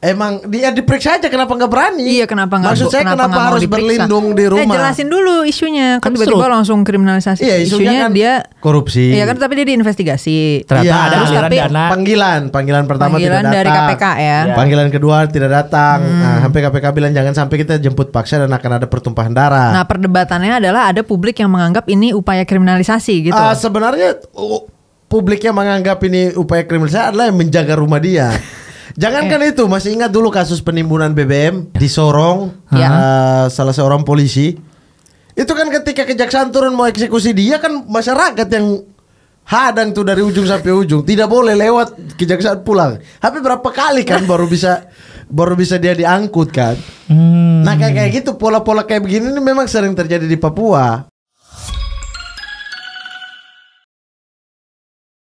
Emang dia diperiksa aja kenapa nggak berani? Iya kenapa nggak? Maksud saya kenapa, kenapa harus diperiksa? berlindung di eh, rumah? Eh, jelasin dulu isunya. Kan, kan tiba-tiba langsung kriminalisasi. Iya, isunya, isunya kan dia korupsi. Iya kan tapi dia diinvestigasi. Ternyata iya, ada aliran tapi, dana. Panggilan, panggilan pertama panggilan tidak datang. dari KPK ya. ya. Panggilan kedua tidak datang. Hmm. Nah, sampai KPK bilang jangan sampai kita jemput paksa dan akan ada pertumpahan darah. Nah, perdebatannya adalah ada publik yang menganggap ini upaya kriminalisasi gitu. Uh, sebenarnya uh, publik yang menganggap ini upaya kriminalisasi adalah yang menjaga rumah dia. Jangankan eh. itu, masih ingat dulu kasus penimbunan BBM di Sorong, ya. uh, salah seorang polisi. Itu kan ketika kejaksaan turun mau eksekusi dia kan masyarakat yang hadang tuh dari ujung sampai ujung, tidak boleh lewat kejaksaan pulang. Tapi berapa kali kan baru bisa baru bisa dia diangkut kan. Hmm. Nah kayak kayak gitu pola-pola kayak begini ini memang sering terjadi di Papua.